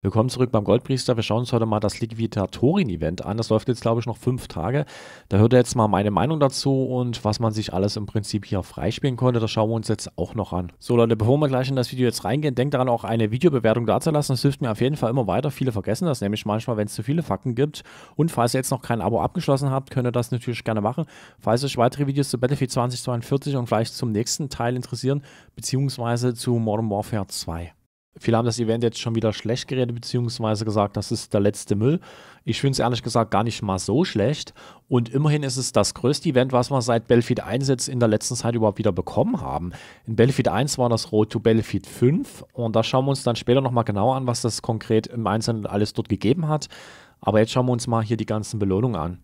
Willkommen zurück beim Goldpriester. Wir schauen uns heute mal das Liquidatorin-Event an. Das läuft jetzt, glaube ich, noch fünf Tage. Da hört ihr jetzt mal meine Meinung dazu und was man sich alles im Prinzip hier freispielen konnte. Das schauen wir uns jetzt auch noch an. So Leute, bevor wir gleich in das Video jetzt reingehen, denkt daran auch eine Videobewertung dazulassen. Das hilft mir auf jeden Fall immer weiter. Viele vergessen das nämlich manchmal, wenn es zu viele Fakten gibt. Und falls ihr jetzt noch kein Abo abgeschlossen habt, könnt ihr das natürlich gerne machen. Falls euch weitere Videos zu Battlefield 2042 und vielleicht zum nächsten Teil interessieren, beziehungsweise zu Modern Warfare 2. Viele haben das Event jetzt schon wieder schlecht geredet, beziehungsweise gesagt, das ist der letzte Müll. Ich finde es ehrlich gesagt gar nicht mal so schlecht. Und immerhin ist es das größte Event, was wir seit Belfit 1 jetzt in der letzten Zeit überhaupt wieder bekommen haben. In Belfit 1 war das Road to Belfit 5 und da schauen wir uns dann später nochmal genauer an, was das konkret im Einzelnen alles dort gegeben hat. Aber jetzt schauen wir uns mal hier die ganzen Belohnungen an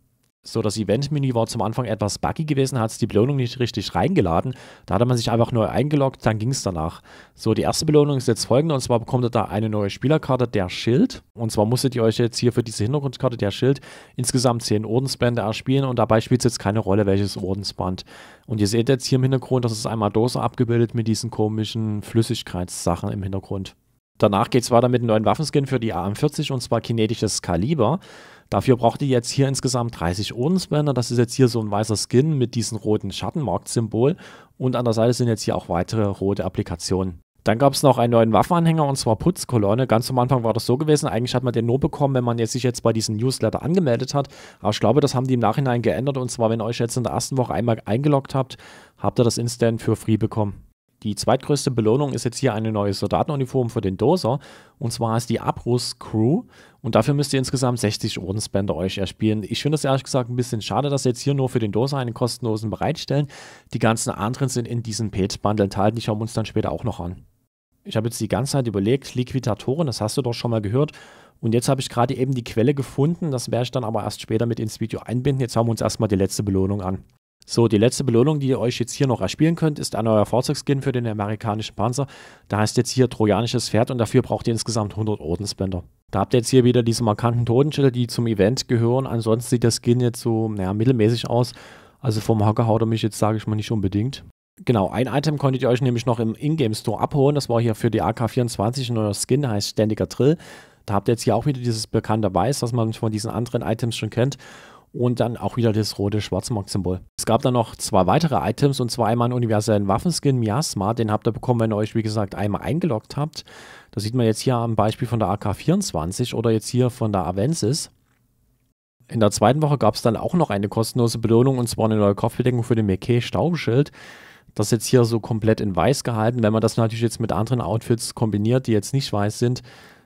so das Event-Menü war zum Anfang etwas buggy gewesen, hat es die Belohnung nicht richtig reingeladen. Da hatte man sich einfach neu eingeloggt, dann ging es danach. So, die erste Belohnung ist jetzt folgende, und zwar bekommt ihr da eine neue Spielerkarte, der Schild. Und zwar musstet ihr euch jetzt hier für diese Hintergrundkarte, der Schild, insgesamt 10 Ordensbände erspielen und dabei spielt es jetzt keine Rolle, welches Ordensband. Und ihr seht jetzt hier im Hintergrund, das ist einmal Dose abgebildet mit diesen komischen Flüssigkeitssachen im Hintergrund. Danach geht es weiter mit einem neuen Waffenskin für die AM40 und zwar kinetisches Kaliber. Dafür braucht ihr jetzt hier insgesamt 30 Ordensbänder. Das ist jetzt hier so ein weißer Skin mit diesem roten Schattenmarkt-Symbol. Und an der Seite sind jetzt hier auch weitere rote Applikationen. Dann gab es noch einen neuen Waffenanhänger und zwar Putzkolonne. Ganz am Anfang war das so gewesen. Eigentlich hat man den nur bekommen, wenn man jetzt sich jetzt bei diesem Newsletter angemeldet hat. Aber ich glaube, das haben die im Nachhinein geändert. Und zwar, wenn ihr euch jetzt in der ersten Woche einmal eingeloggt habt, habt ihr das instant für free bekommen. Die zweitgrößte Belohnung ist jetzt hier eine neue Soldatenuniform für den Doser. Und zwar ist die Abrus-Crew. Und dafür müsst ihr insgesamt 60 Ordensbänder euch erspielen. Ich finde das ehrlich gesagt ein bisschen schade, dass sie jetzt hier nur für den Doser einen kostenlosen bereitstellen. Die ganzen anderen sind in diesem Pets-Bundle enthalten. Die schauen wir uns dann später auch noch an. Ich habe jetzt die ganze Zeit überlegt, Liquidatoren, das hast du doch schon mal gehört. Und jetzt habe ich gerade eben die Quelle gefunden, das werde ich dann aber erst später mit ins Video einbinden. Jetzt haben wir uns erstmal die letzte Belohnung an. So, die letzte Belohnung, die ihr euch jetzt hier noch erspielen könnt, ist ein neuer Fahrzeugskin für den amerikanischen Panzer. Da heißt jetzt hier Trojanisches Pferd und dafür braucht ihr insgesamt 100 Ordensbänder. Da habt ihr jetzt hier wieder diese markanten Totenschilder, die zum Event gehören. Ansonsten sieht der Skin jetzt so, naja, mittelmäßig aus. Also vom Hocker haut er mich jetzt, sage ich mal, nicht unbedingt. Genau, ein Item konntet ihr euch nämlich noch im Ingame Store abholen. Das war hier für die AK-24 ein neuer Skin, der heißt Ständiger Drill. Da habt ihr jetzt hier auch wieder dieses bekannte Weiß, das man von diesen anderen Items schon kennt und dann auch wieder das rote Schwarzmarkt-Symbol. Es gab dann noch zwei weitere Items und zwar einmal einen universellen Waffenskin Miasma, den habt ihr bekommen, wenn ihr euch wie gesagt einmal eingeloggt habt. Das sieht man jetzt hier am Beispiel von der AK-24 oder jetzt hier von der Avensis. In der zweiten Woche gab es dann auch noch eine kostenlose Belohnung und zwar eine neue Kopfbedeckung für den Mekay Staubschild. Das ist jetzt hier so komplett in weiß gehalten. Wenn man das natürlich jetzt mit anderen Outfits kombiniert, die jetzt nicht weiß sind,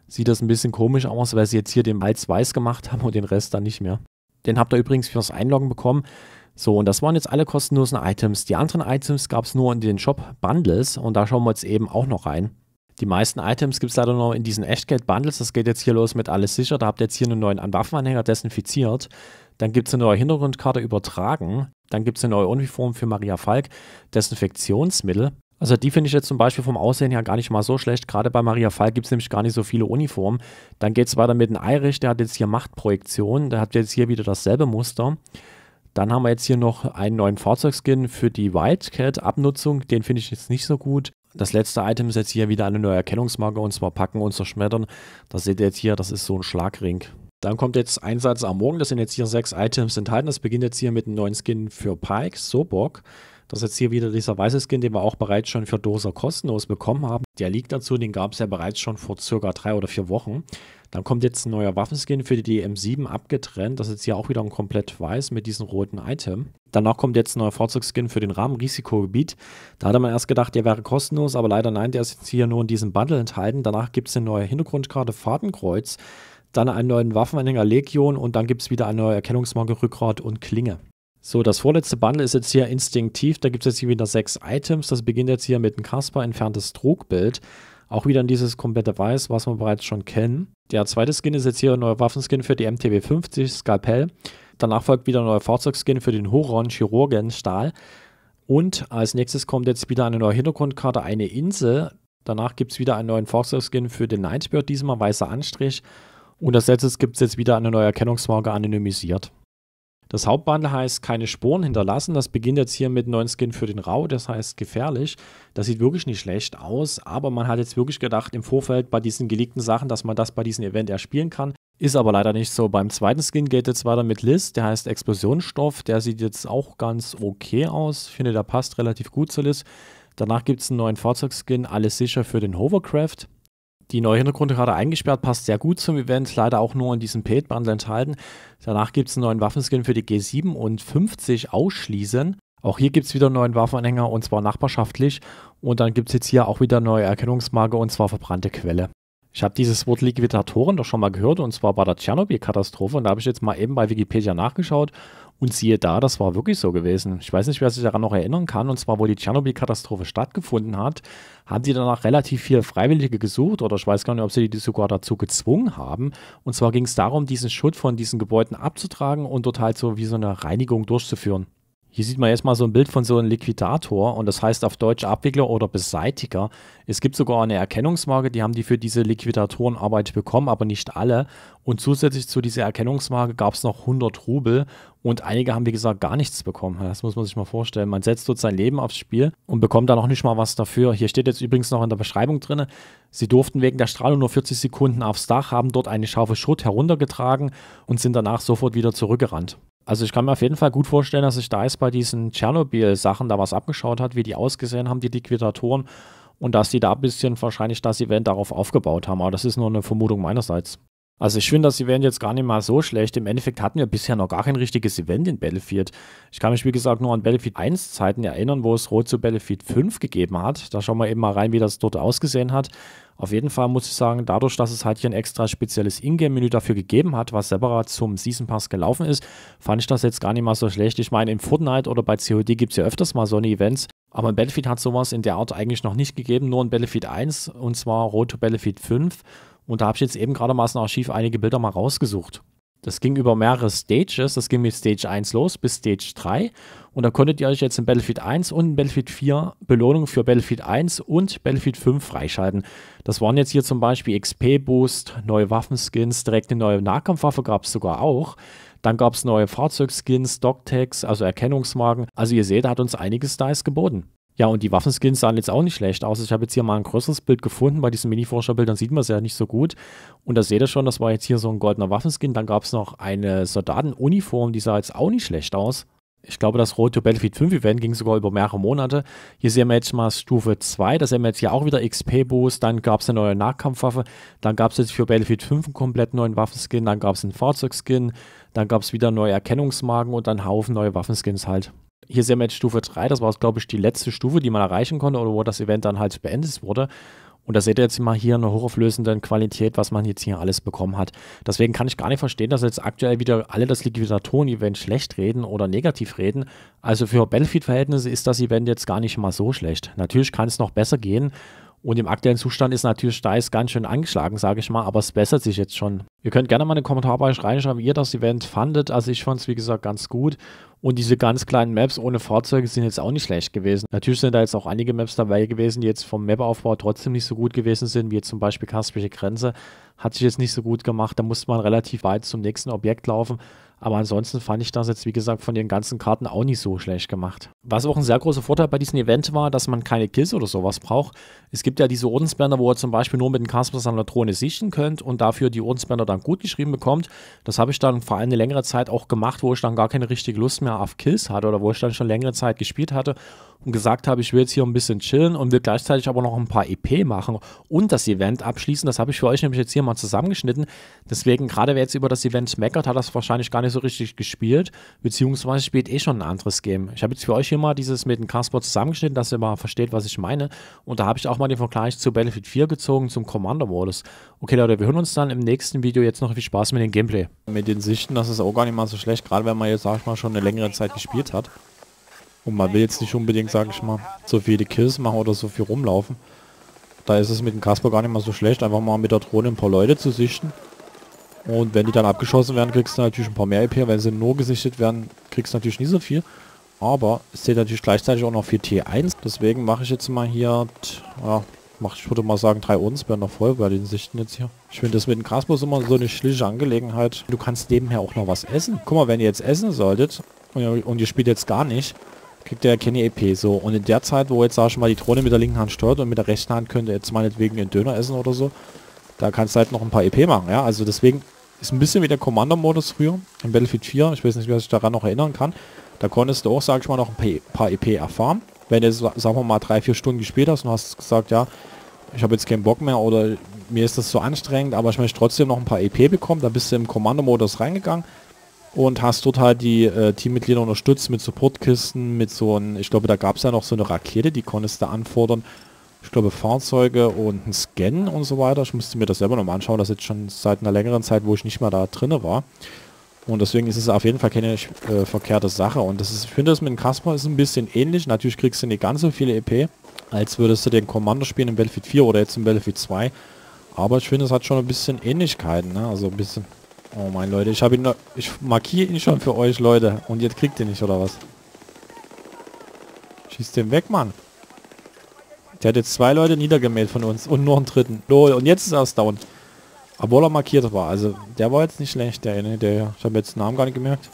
sieht das ein bisschen komisch aus, weil sie jetzt hier den Hals weiß gemacht haben und den Rest dann nicht mehr. Den habt ihr übrigens fürs Einloggen bekommen. So, und das waren jetzt alle kostenlosen Items. Die anderen Items gab es nur in den Shop Bundles und da schauen wir jetzt eben auch noch rein. Die meisten Items gibt es leider noch in diesen Echtgeld-Bundles. Das geht jetzt hier los mit alles sicher. Da habt ihr jetzt hier einen neuen Waffenanhänger desinfiziert. Dann gibt es eine neue Hintergrundkarte übertragen. Dann gibt es eine neue Uniform für Maria Falk. Desinfektionsmittel. Also die finde ich jetzt zum Beispiel vom Aussehen her gar nicht mal so schlecht. Gerade bei Maria Fall gibt es nämlich gar nicht so viele Uniformen. Dann geht es weiter mit dem Eirich, der hat jetzt hier Machtprojektion, der hat jetzt hier wieder dasselbe Muster. Dann haben wir jetzt hier noch einen neuen Fahrzeugskin für die Wildcat-Abnutzung, den finde ich jetzt nicht so gut. Das letzte Item ist jetzt hier wieder eine neue Erkennungsmarke und zwar Packen und Zerschmettern. Das seht ihr jetzt hier, das ist so ein Schlagring. Dann kommt jetzt Einsatz am Morgen, das sind jetzt hier sechs Items enthalten. Das beginnt jetzt hier mit einem neuen Skin für Pike, Sobok. Das ist jetzt hier wieder dieser weiße Skin, den wir auch bereits schon für Dosa kostenlos bekommen haben. Der liegt dazu, den gab es ja bereits schon vor circa drei oder vier Wochen. Dann kommt jetzt ein neuer Waffenskin für die dm 7 abgetrennt. Das ist jetzt hier auch wieder ein komplett weiß mit diesem roten Item. Danach kommt jetzt ein neuer Fahrzeugskin für den Rahmenrisikogebiet. Da hatte man erst gedacht, der wäre kostenlos, aber leider nein, der ist jetzt hier nur in diesem Bundle enthalten. Danach gibt es eine neue Hintergrundkarte Fadenkreuz, dann einen neuen Waffenanhänger Legion und dann gibt es wieder eine neue Erkennungsmarke Rückgrat und Klinge. So, das vorletzte Bundle ist jetzt hier instinktiv. Da gibt es jetzt hier wieder sechs Items. Das beginnt jetzt hier mit einem Kasper entferntes Trugbild. Auch wieder in dieses komplette Weiß, was wir bereits schon kennen. Der zweite Skin ist jetzt hier ein neuer Waffenskin für die MTB50, Skalpell. Danach folgt wieder ein neuer Fahrzeugskin für den Horon Chirurgen Stahl. Und als nächstes kommt jetzt wieder eine neue Hintergrundkarte, eine Insel. Danach gibt es wieder einen neuen Fahrzeugskin für den Nightbird, diesmal weißer Anstrich. Und als letztes gibt es jetzt wieder eine neue Erkennungsmarke anonymisiert. Das Hauptbundle heißt keine Sporen hinterlassen. Das beginnt jetzt hier mit neuen Skin für den Rau, das heißt gefährlich. Das sieht wirklich nicht schlecht aus, aber man hat jetzt wirklich gedacht im Vorfeld bei diesen geleakten Sachen, dass man das bei diesem Event erspielen kann. Ist aber leider nicht so. Beim zweiten Skin geht jetzt weiter mit Liz, der heißt Explosionsstoff. Der sieht jetzt auch ganz okay aus. Ich finde, der passt relativ gut zu Liz. Danach gibt es einen neuen Fahrzeugskin, alles sicher für den Hovercraft. Die neue Hintergrundkarte eingesperrt passt sehr gut zum Event, leider auch nur in diesem Paid-Bundle enthalten. Danach gibt es einen neuen Waffenskin für die g 57 ausschließen. Auch hier gibt es wieder einen neuen Waffenanhänger und zwar nachbarschaftlich. Und dann gibt es jetzt hier auch wieder neue Erkennungsmarke und zwar verbrannte Quelle. Ich habe dieses Wort Liquidatoren doch schon mal gehört und zwar bei der Tschernobyl-Katastrophe und da habe ich jetzt mal eben bei Wikipedia nachgeschaut und siehe da, das war wirklich so gewesen. Ich weiß nicht, wer sich daran noch erinnern kann und zwar, wo die Tschernobyl-Katastrophe stattgefunden hat, haben sie danach relativ viele Freiwillige gesucht oder ich weiß gar nicht, ob sie die sogar dazu gezwungen haben. Und zwar ging es darum, diesen Schutt von diesen Gebäuden abzutragen und dort halt so wie so eine Reinigung durchzuführen. Hier sieht man jetzt mal so ein Bild von so einem Liquidator und das heißt auf Deutsch Abwickler oder Beseitiger. Es gibt sogar eine Erkennungsmarke, die haben die für diese Liquidatorenarbeit bekommen, aber nicht alle. Und zusätzlich zu dieser Erkennungsmarke gab es noch 100 Rubel und einige haben, wie gesagt, gar nichts bekommen. Das muss man sich mal vorstellen. Man setzt dort sein Leben aufs Spiel und bekommt da noch nicht mal was dafür. Hier steht jetzt übrigens noch in der Beschreibung drin, sie durften wegen der Strahlung nur 40 Sekunden aufs Dach, haben dort eine Schaufel Schutt heruntergetragen und sind danach sofort wieder zurückgerannt. Also ich kann mir auf jeden Fall gut vorstellen, dass sich da DICE bei diesen Tschernobyl-Sachen da was abgeschaut hat, wie die ausgesehen haben, die Liquidatoren, und dass die da ein bisschen wahrscheinlich das Event darauf aufgebaut haben. Aber das ist nur eine Vermutung meinerseits. Also ich finde das Event jetzt gar nicht mal so schlecht. Im Endeffekt hatten wir bisher noch gar kein richtiges Event in Battlefield. Ich kann mich wie gesagt nur an Battlefield 1 Zeiten erinnern, wo es Rot zu Battlefield 5 gegeben hat. Da schauen wir eben mal rein, wie das dort ausgesehen hat. Auf jeden Fall muss ich sagen, dadurch, dass es halt hier ein extra spezielles Ingame-Menü dafür gegeben hat, was separat zum Season Pass gelaufen ist, fand ich das jetzt gar nicht mal so schlecht. Ich meine, im Fortnite oder bei COD gibt es ja öfters mal so eine Events, aber in Battlefield hat sowas in der Art eigentlich noch nicht gegeben, nur in Battlefield 1 und zwar Rot to Battlefield 5. Und da habe ich jetzt eben gerade mal aus dem Archiv einige Bilder mal rausgesucht. Das ging über mehrere Stages. Das ging mit Stage 1 los bis Stage 3. Und da konntet ihr euch jetzt in Battlefield 1 und in Battlefield 4 Belohnungen für Battlefield 1 und Battlefield 5 freischalten. Das waren jetzt hier zum Beispiel XP-Boost, neue Waffenskins, direkt eine neue Nahkampfwaffe gab es sogar auch. Dann gab es neue Fahrzeugskins, Dogtags, also Erkennungsmarken. Also ihr seht, da hat uns einiges Dice geboten. Ja, und die Waffenskins sahen jetzt auch nicht schlecht aus. Ich habe jetzt hier mal ein größeres Bild gefunden. Bei diesen Mini-Forscher-Bildern sieht man es ja nicht so gut. Und da seht ihr schon, das war jetzt hier so ein goldener Waffenskin. Dann gab es noch eine Soldatenuniform, die sah jetzt auch nicht schlecht aus. Ich glaube, das Road to Battlefield 5 Event ging sogar über mehrere Monate. Hier sehen wir jetzt mal Stufe 2, da sehen wir jetzt hier auch wieder XP-Boost, dann gab es eine neue Nahkampfwaffe, dann gab es jetzt für Battlefield 5 einen komplett neuen Waffenskin, dann gab es einen Fahrzeugskin, dann gab es wieder neue Erkennungsmarken und einen Haufen neue Waffenskins halt hier sehen wir jetzt Stufe 3, das war, glaube ich, die letzte Stufe, die man erreichen konnte oder wo das Event dann halt beendet wurde. Und da seht ihr jetzt mal hier eine hochauflösende Qualität, was man jetzt hier alles bekommen hat. Deswegen kann ich gar nicht verstehen, dass jetzt aktuell wieder alle das Liquidatoren-Event schlecht reden oder negativ reden. Also für Battlefield-Verhältnisse ist das Event jetzt gar nicht mal so schlecht. Natürlich kann es noch besser gehen und im aktuellen Zustand ist natürlich Steiß ganz schön angeschlagen, sage ich mal, aber es bessert sich jetzt schon. Ihr könnt gerne mal in den Kommentarbereich reinschreiben, wie ihr das Event fandet. Also ich fand es, wie gesagt, ganz gut. Und diese ganz kleinen Maps ohne Fahrzeuge sind jetzt auch nicht schlecht gewesen. Natürlich sind da jetzt auch einige Maps dabei gewesen, die jetzt vom Map-Aufbau trotzdem nicht so gut gewesen sind, wie jetzt zum Beispiel Kaspische Grenze. Hat sich jetzt nicht so gut gemacht, da musste man relativ weit zum nächsten Objekt laufen. Aber ansonsten fand ich das jetzt, wie gesagt, von den ganzen Karten auch nicht so schlecht gemacht. Was auch ein sehr großer Vorteil bei diesem Event war, dass man keine Kills oder sowas braucht. Es gibt ja diese Ordensbänder, wo ihr zum Beispiel nur mit dem Kasper seiner Drohne sichten könnt und dafür die Ordensbänder dann gut geschrieben bekommt. Das habe ich dann vor allem eine längere Zeit auch gemacht, wo ich dann gar keine richtige Lust mehr auf Kills hatte oder wo ich dann schon längere Zeit gespielt hatte und gesagt habe, ich will jetzt hier ein bisschen chillen und will gleichzeitig aber noch ein paar EP machen und das Event abschließen. Das habe ich für euch nämlich jetzt hier mal zusammengeschnitten. Deswegen, gerade wer jetzt über das Event meckert, hat das wahrscheinlich gar nicht nicht so richtig gespielt, beziehungsweise spielt eh schon ein anderes Game. Ich habe jetzt für euch hier mal dieses mit dem Casper zusammengeschnitten, dass ihr mal versteht, was ich meine. Und da habe ich auch mal den Vergleich zu Battlefield 4 gezogen, zum Commander-Modus. Okay, Leute, wir hören uns dann im nächsten Video jetzt noch viel Spaß mit dem Gameplay. Mit den Sichten, das ist auch gar nicht mal so schlecht, gerade wenn man jetzt, sag ich mal, schon eine längere Zeit gespielt hat. Und man will jetzt nicht unbedingt, sag ich mal, so viele Kills machen oder so viel rumlaufen. Da ist es mit dem Casper gar nicht mal so schlecht, einfach mal mit der Drohne ein paar Leute zu sichten. Und wenn die dann abgeschossen werden, kriegst du natürlich ein paar mehr EP. Wenn sie nur gesichtet werden, kriegst du natürlich nie so viel. Aber es zählt natürlich gleichzeitig auch noch für T1. Deswegen mache ich jetzt mal hier, ja, mach, ich würde mal sagen, drei uns werden noch voll bei den Sichten jetzt hier. Ich finde das mit dem Grasbus immer so eine schliche Angelegenheit. Du kannst nebenher auch noch was essen. Guck mal, wenn ihr jetzt essen solltet und ihr, und ihr spielt jetzt gar nicht, kriegt ihr ja keine EP. So, und in der Zeit, wo jetzt, sag ich mal, die Drohne mit der linken Hand steuert und mit der rechten Hand könnt ihr jetzt meinetwegen den Döner essen oder so, da kannst du halt noch ein paar EP machen, ja. Also deswegen ist ein bisschen wie der Commander-Modus früher in Battlefield 4. Ich weiß nicht, wer ich daran noch erinnern kann. Da konntest du auch, sag ich mal, noch ein paar EP erfahren. Wenn du, sagen wir mal, drei, vier Stunden gespielt hast und hast gesagt, ja, ich habe jetzt keinen Bock mehr oder mir ist das zu so anstrengend, aber ich möchte trotzdem noch ein paar EP bekommen. Da bist du im Kommando-Modus reingegangen und hast dort halt die äh, Teammitglieder unterstützt mit Supportkisten, mit so einem, ich glaube, da gab es ja noch so eine Rakete, die konntest du anfordern ich glaube, Fahrzeuge und ein Scan und so weiter. Ich musste mir das selber nochmal anschauen. Das ist jetzt schon seit einer längeren Zeit, wo ich nicht mal da drinne war. Und deswegen ist es auf jeden Fall keine äh, verkehrte Sache. Und das ist, ich finde, das mit dem Casper ist ein bisschen ähnlich. Natürlich kriegst du nicht ganz so viele EP, als würdest du den Commander spielen im Battlefield 4 oder jetzt im Battlefield 2. Aber ich finde, es hat schon ein bisschen Ähnlichkeiten. Ne? Also ein bisschen... Oh mein Leute, ich habe ihn... Ich markiere ihn schon für euch, Leute. Und jetzt kriegt ihr nicht, oder was? Schießt den weg, Mann. Der hat jetzt zwei Leute niedergemäht von uns und noch einen dritten. Lol, und jetzt ist er down. Obwohl er markiert war. Also der war jetzt nicht schlecht, der eine, der Ich habe jetzt den Namen gar nicht gemerkt.